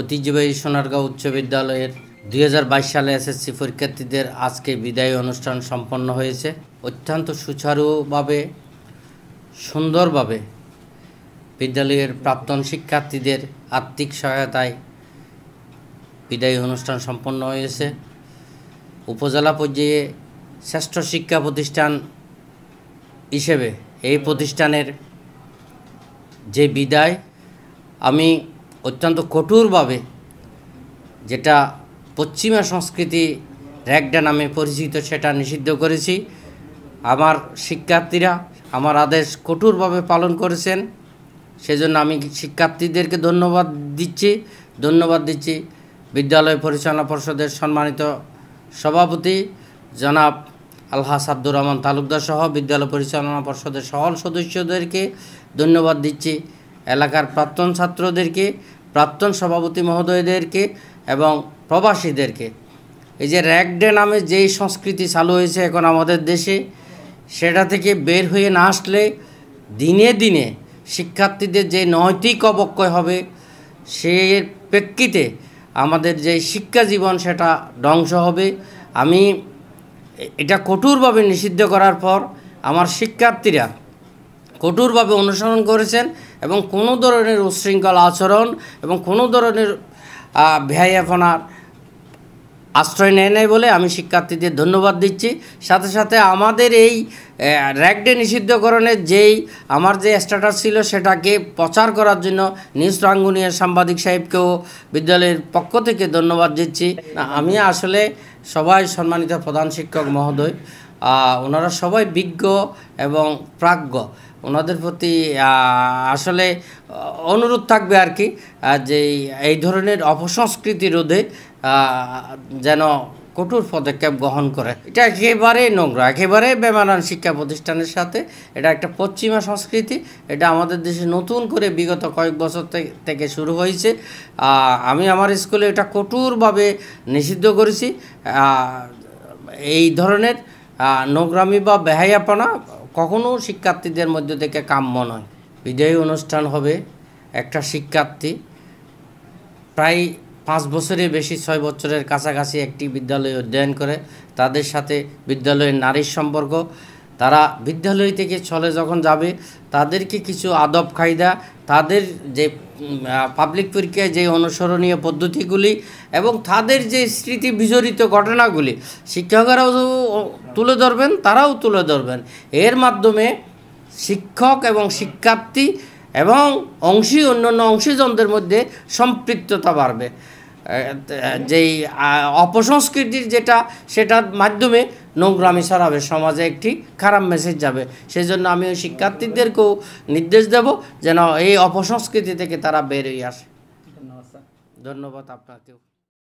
ঐতিহ্যবাহী সোনারগাঁও উচ্চ বিদ্যালয়ের দুই সালে এসএসসি পরীক্ষার্থীদের আজকে বিদায়ী অনুষ্ঠান সম্পন্ন হয়েছে অত্যন্ত সুচারুভাবে সুন্দরভাবে বিদ্যালয়ের প্রাক্তন শিক্ষার্থীদের আর্থিক সহায়তায় বিদায়ী অনুষ্ঠান সম্পন্ন হয়েছে উপজেলা পর্যায়ে শ্রেষ্ঠ শিক্ষা প্রতিষ্ঠান হিসেবে এই প্রতিষ্ঠানের যে বিদায় আমি অত্যন্ত কঠোরভাবে যেটা পশ্চিমা সংস্কৃতি র্যাগডা নামে পরিচিত সেটা নিষিদ্ধ করেছি আমার শিক্ষার্থীরা আমার আদেশ কঠোরভাবে পালন করেছেন সেজন্য আমি শিক্ষার্থীদেরকে ধন্যবাদ দিচ্ছি ধন্যবাদ দিচ্ছি বিদ্যালয় পরিচালনা পর্ষদের সম্মানিত সভাপতি জনাব আলহাস আব্দুর রহমান তালুকদার সহ বিদ্যালয় পরিচালনা পর্ষদের সহল সদস্যদেরকে ধন্যবাদ দিচ্ছি এলাকার প্রাক্তন ছাত্রদেরকে প্রাক্তন সভাপতি মহোদয়দেরকে এবং প্রবাসীদেরকে এই যে র্যাক ডে নামে যেই সংস্কৃতি চালু হয়েছে এখন আমাদের দেশে সেটা থেকে বের হয়ে না আসলে দিনে দিনে শিক্ষার্থীদের যে নৈতিক অবক্ষয় হবে সে প্রেক্ষিতে আমাদের যে শিক্ষা জীবন সেটা ধ্বংস হবে আমি এটা কঠোরভাবে নিষিদ্ধ করার পর আমার শিক্ষার্থীরা কঠোরভাবে অনুসরণ করেছেন এবং কোনো ধরনের উশৃঙ্খল আচরণ এবং কোনো ধরনের ভ্যায়াপনার আশ্রয় নেয় নাই বলে আমি শিক্ষার্থীদের ধন্যবাদ দিচ্ছি সাথে সাথে আমাদের এই র্যাগডে নিষিদ্ধকরণের যেই আমার যে স্ট্যাটাস ছিল সেটাকে প্রচার করার জন্য নিউজ রাঙ্গুনিয়ার সাংবাদিক সাহেবকেও বিদ্যালয়ের পক্ষ থেকে ধন্যবাদ দিচ্ছি আমি আসলে সবাই সম্মানিত প্রধান শিক্ষক মহোদয় ওনারা সবাই বিজ্ঞ এবং প্রাজ্ঞ ওনাদের প্রতি আসলে অনুরোধ থাকবে আর কি যে এই ধরনের অপসংস্কৃতি রোধে যেন কঠোর পদক্ষেপ গ্রহণ করে এটা একেবারে নোংরা একেবারে বেমানান শিক্ষা প্রতিষ্ঠানের সাথে এটা একটা পশ্চিমা সংস্কৃতি এটা আমাদের দেশে নতুন করে বিগত কয়েক বছর থেকে শুরু হয়েছে আমি আমার স্কুলে এটা কঠোরভাবে নিষিদ্ধ করেছি এই ধরনের নোংরামি বা বেহাইয়াপনা কখনো শিক্ষার্থীদের মধ্য থেকে কাম্য নয় বিজয়ী অনুষ্ঠান হবে একটা শিক্ষার্থী প্রায় পাঁচ বছরের বেশি ছয় বছরের কাছাকাছি একটি বিদ্যালয়ে অধ্যয়ন করে তাদের সাথে বিদ্যালয়ের নারীর সম্পর্ক তারা বিদ্যালয় থেকে চলে যখন যাবে তাদেরকে কিছু আদব খায়দা তাদের যে পাবলিক পরীক্ষায় যে অনুসরণীয় পদ্ধতিগুলি এবং তাদের যে স্মৃতি বিজড়িত ঘটনাগুলি শিক্ষকেরাও তুলে ধরবেন তারাও তুলে ধরবেন এর মাধ্যমে শিক্ষক এবং শিক্ষার্থী এবং অংশী অন্যান্য অংশীজনদের মধ্যে সম্পৃক্ততা বাড়বে যেই অপসংস্কৃতির যেটা সেটার মাধ্যমে নোংরামি ছড়াবে সমাজে একটি খারাপ মেসেজ যাবে সেই জন্য আমি ওই শিক্ষার্থীদেরকেও নির্দেশ দেব যেন এই অপসংস্কৃতি থেকে তারা বেরিয়ে আসে ধন্যবাদ ধন্যবাদ আপনাকেও